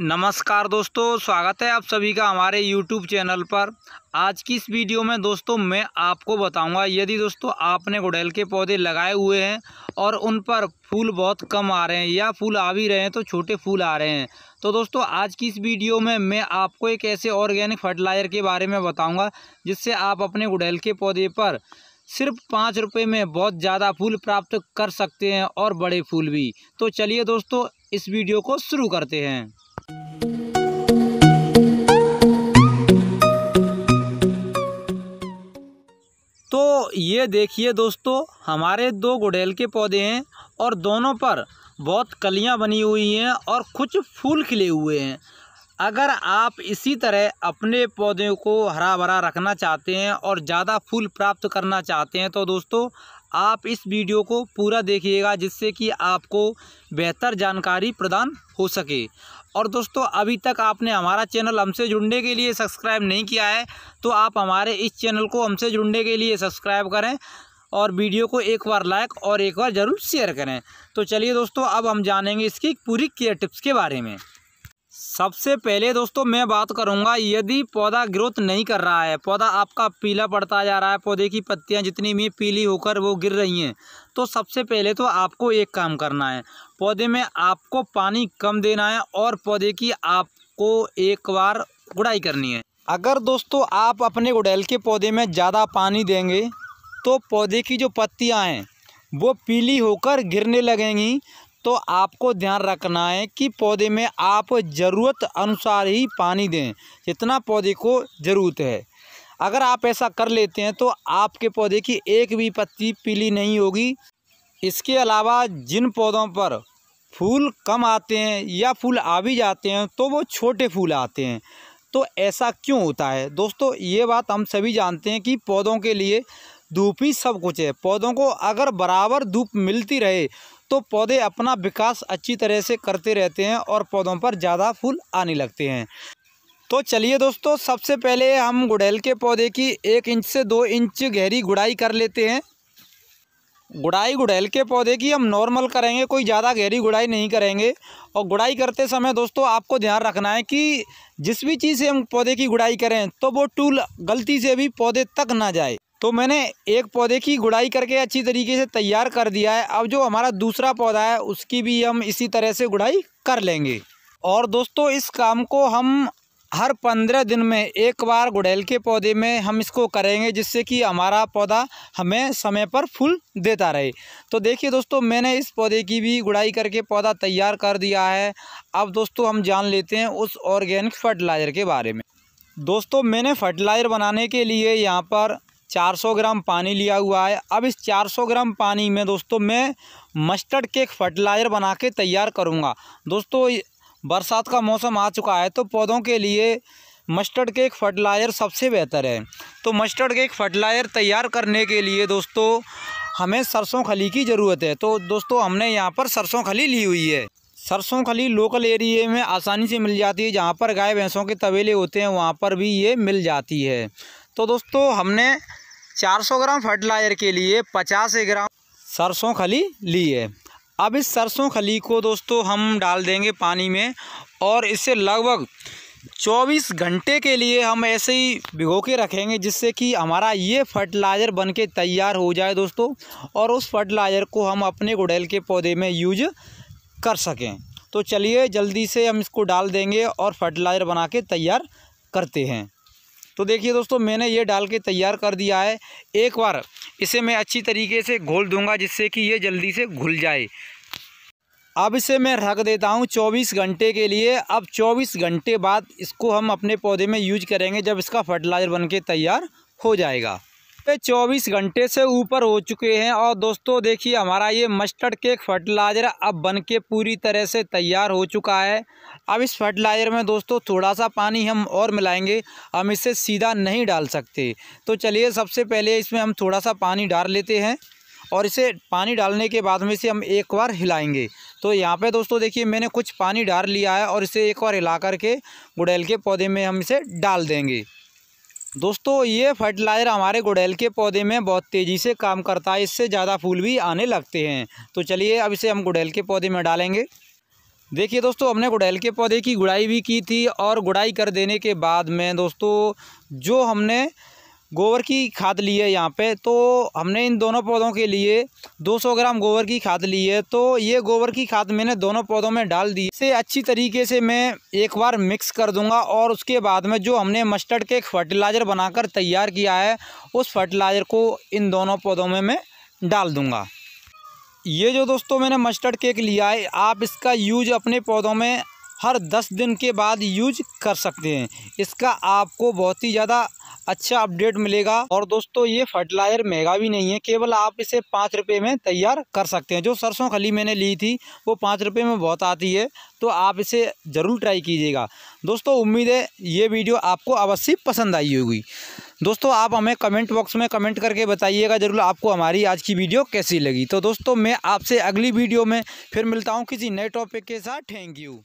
नमस्कार दोस्तों स्वागत है आप सभी का हमारे यूट्यूब चैनल पर आज की इस वीडियो में दोस्तों मैं आपको बताऊंगा यदि दोस्तों आपने गुड़ैल के पौधे लगाए हुए हैं और उन पर फूल बहुत कम आ रहे हैं या फूल आ भी रहे हैं तो छोटे फूल आ रहे हैं तो दोस्तों आज की इस वीडियो में मैं आपको एक ऐसे ऑर्गेनिक फर्टिलाइज़र के बारे में बताऊँगा जिससे आप अपने गुड़ैल के पौधे पर सिर्फ पाँच रुपये में बहुत ज़्यादा फूल प्राप्त कर सकते हैं और बड़े फूल भी तो चलिए दोस्तों इस वीडियो को शुरू करते हैं ये देखिए दोस्तों हमारे दो गुडेल के पौधे हैं और दोनों पर बहुत कलियां बनी हुई हैं और कुछ फूल खिले हुए हैं अगर आप इसी तरह अपने पौधे को हरा भरा रखना चाहते हैं और ज़्यादा फूल प्राप्त करना चाहते हैं तो दोस्तों आप इस वीडियो को पूरा देखिएगा जिससे कि आपको बेहतर जानकारी प्रदान हो सके और दोस्तों अभी तक आपने हमारा चैनल हमसे जुड़ने के लिए सब्सक्राइब नहीं किया है तो आप हमारे इस चैनल को हमसे जुड़ने के लिए सब्सक्राइब करें और वीडियो को एक बार लाइक और एक बार ज़रूर शेयर करें तो चलिए दोस्तों अब हम जानेंगे इसकी पूरी केयर टिप्स के बारे में सबसे पहले दोस्तों मैं बात करूंगा यदि पौधा ग्रोथ नहीं कर रहा है पौधा आपका पीला पड़ता जा रहा है पौधे की पत्तियां जितनी भी पीली होकर वो गिर रही हैं तो सबसे पहले तो आपको एक काम करना है पौधे में आपको पानी कम देना है और पौधे की आपको एक बार गुड़ाई करनी है अगर दोस्तों आप अपने गुड़ैल के पौधे में ज़्यादा पानी देंगे तो पौधे की जो पत्तियाँ हैं वो पीली होकर गिरने लगेंगी तो आपको ध्यान रखना है कि पौधे में आप ज़रूरत अनुसार ही पानी दें जितना पौधे को ज़रूरत है अगर आप ऐसा कर लेते हैं तो आपके पौधे की एक भी पत्ती पीली नहीं होगी इसके अलावा जिन पौधों पर फूल कम आते हैं या फूल आ भी जाते हैं तो वो छोटे फूल आते हैं तो ऐसा क्यों होता है दोस्तों ये बात हम सभी जानते हैं कि पौधों के लिए धूप ही सब कुछ है पौधों को अगर बराबर धूप मिलती रहे तो पौधे अपना विकास अच्छी तरह से करते रहते हैं और पौधों पर ज़्यादा फूल आने लगते हैं तो चलिए दोस्तों सबसे पहले हम गुड़ैल के पौधे की एक इंच से दो इंच गहरी गुड़ाई कर लेते हैं गुड़ाई गुड़ैल के पौधे की हम नॉर्मल करेंगे कोई ज़्यादा गहरी गुड़ाई नहीं करेंगे और गुड़ाई करते समय दोस्तों आपको ध्यान रखना है कि जिस भी चीज़ से हम पौधे की गुड़ाई करें तो वो टूल गलती से भी पौधे तक ना जाए तो मैंने एक पौधे की गुड़ाई करके अच्छी तरीके से तैयार कर दिया है अब जो हमारा दूसरा पौधा है उसकी भी हम इसी तरह से गुड़ाई कर लेंगे और दोस्तों इस काम को हम हर पंद्रह दिन में एक बार गुड़ैल के पौधे में हम इसको करेंगे जिससे कि हमारा पौधा हमें समय पर फूल देता रहे तो देखिए दोस्तों मैंने इस पौधे की भी गुड़ाई करके पौधा तैयार कर दिया है अब दोस्तों हम जान लेते हैं उस ऑर्गेनिक फर्टिलाइज़र के बारे में दोस्तों मैंने फर्टिलाइज़र बनाने के लिए यहाँ पर 400 ग्राम पानी लिया हुआ है अब इस 400 ग्राम पानी में दोस्तों मैं मस्टर्ड एक फर्टिलाइज़र बना के तैयार करूँगा दोस्तों बरसात का मौसम आ चुका है तो पौधों के लिए मस्टर्ड एक फर्टिलाइज़र सबसे बेहतर है तो मस्टर्ड एक फर्टिलाइज़र तैयार करने के लिए दोस्तों हमें सरसों खली की ज़रूरत है तो दोस्तों हमने यहाँ पर सरसों खली ली हुई है सरसों खली लोकल एरिए में आसानी से मिल जाती है जहाँ पर गाय भैंसों के तबेले होते हैं वहाँ पर भी ये मिल जाती है तो दोस्तों हमने 400 ग्राम फर्टिलाइजर के लिए 50 ग्राम सरसों खली ली है अब इस सरसों खली को दोस्तों हम डाल देंगे पानी में और इसे लगभग 24 घंटे के लिए हम ऐसे ही भिगो के रखेंगे जिससे कि हमारा ये फर्टिलाइज़र बन के तैयार हो जाए दोस्तों और उस फर्टिलाइज़र को हम अपने गुड़ैल के पौधे में यूज कर सकें तो चलिए जल्दी से हम इसको डाल देंगे और फर्टिलाइज़र बना के तैयार करते हैं तो देखिए दोस्तों मैंने ये डाल के तैयार कर दिया है एक बार इसे मैं अच्छी तरीके से घोल दूंगा जिससे कि ये जल्दी से घुल जाए अब इसे मैं रख देता हूँ 24 घंटे के लिए अब 24 घंटे बाद इसको हम अपने पौधे में यूज करेंगे जब इसका फर्टिलाइज़र बन के तैयार हो जाएगा पे 24 घंटे से ऊपर हो चुके हैं और दोस्तों देखिए हमारा ये मस्टर्ड केक फर्टिलाइज़र अब बन के पूरी तरह से तैयार हो चुका है अब इस फर्टिलाइज़र में दोस्तों थोड़ा सा पानी हम और मिलाएंगे हम इसे सीधा नहीं डाल सकते तो चलिए सबसे पहले इसमें हम थोड़ा सा पानी डाल लेते हैं और इसे पानी डालने के बाद में इसे हम एक बार हिलाएंगे तो यहाँ पे दोस्तों देखिए मैंने कुछ पानी डाल लिया है और इसे एक बार हिला करके गुड़ैल के पौधे में हम इसे डाल देंगे दोस्तों ये फर्टिलाइज़र हमारे गुड़ैल के पौधे में बहुत तेज़ी से काम करता है इससे ज़्यादा फूल भी आने लगते हैं तो चलिए अब इसे हम गुड़ैल के पौधे में डालेंगे देखिए दोस्तों हमने गुड़ैल के पौधे की गुड़ाई भी की थी और गुड़ाई कर देने के बाद में दोस्तों जो हमने गोबर की खाद ली है यहाँ पे तो हमने इन दोनों पौधों के लिए 200 ग्राम गोबर की खाद ली है तो ये गोबर की खाद मैंने दोनों पौधों में डाल दी इसे अच्छी तरीके से मैं एक बार मिक्स कर दूंगा और उसके बाद में जो हमने मस्टर्ड के फर्टिलाइज़र बनाकर तैयार किया है उस फर्टिलाइज़र को इन दोनों पौधों में मैं डाल दूँगा ये जो दोस्तों मैंने मस्टर्ड केक लिया है आप इसका यूज अपने पौधों में हर दस दिन के बाद यूज कर सकते हैं इसका आपको बहुत ही ज़्यादा अच्छा अपडेट मिलेगा और दोस्तों ये फर्टिलाइजर महंगा भी नहीं है केवल आप इसे पाँच रुपये में तैयार कर सकते हैं जो सरसों खली मैंने ली थी वो पाँच रुपये में बहुत आती है तो आप इसे ज़रूर ट्राई कीजिएगा दोस्तों उम्मीद है ये वीडियो आपको अवश्य पसंद आई होगी दोस्तों आप हमें कमेंट बॉक्स में कमेंट करके बताइएगा ज़रूर आपको हमारी आज की वीडियो कैसी लगी तो दोस्तों मैं आपसे अगली वीडियो में फिर मिलता हूँ किसी नए टॉपिक के साथ थैंक यू